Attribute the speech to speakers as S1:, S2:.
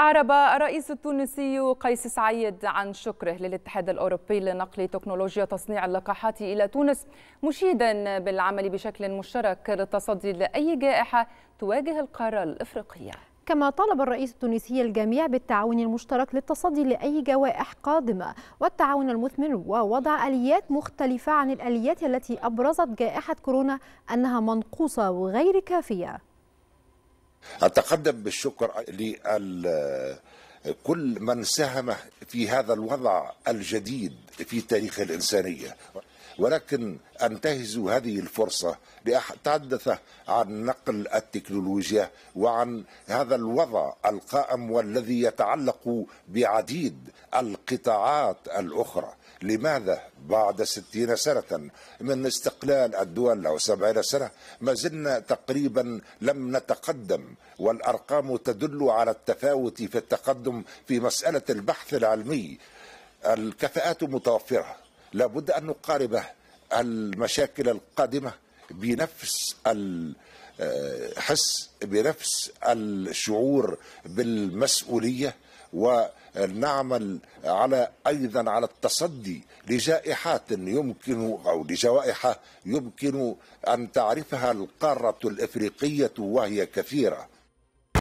S1: أعرب الرئيس التونسي قيس سعيد عن شكره للاتحاد الأوروبي لنقل تكنولوجيا تصنيع اللقاحات إلى تونس مشيدا بالعمل بشكل مشترك للتصدي لأي جائحة تواجه القارة الإفريقية كما طالب
S2: الرئيس التونسي الجميع بالتعاون المشترك للتصدي لأي جوائح قادمة والتعاون المثمر ووضع آليات مختلفة عن الآليات التي أبرزت جائحة كورونا أنها منقوصة وغير كافية
S3: أتقدم بالشكر لكل من ساهم في هذا الوضع الجديد في تاريخ الإنسانية ولكن انتهزوا هذه الفرصة لأتحدث عن نقل التكنولوجيا وعن هذا الوضع القائم والذي يتعلق بعديد القطاعات الأخرى لماذا بعد ستين سنة من استقلال الدول أو سبعين سنة ما زلنا تقريبا لم نتقدم والأرقام تدل على التفاوت في التقدم في مسألة البحث العلمي الكفاءات متوفرة لابد أن نقارب المشاكل القادمة بنفس الحس آه، بنفس الشعور بالمسؤولية ونعمل على أيضا على التصدي لجائحات يمكن أو لجوائح يمكن أن تعرفها القارة الإفريقية وهي كثيرة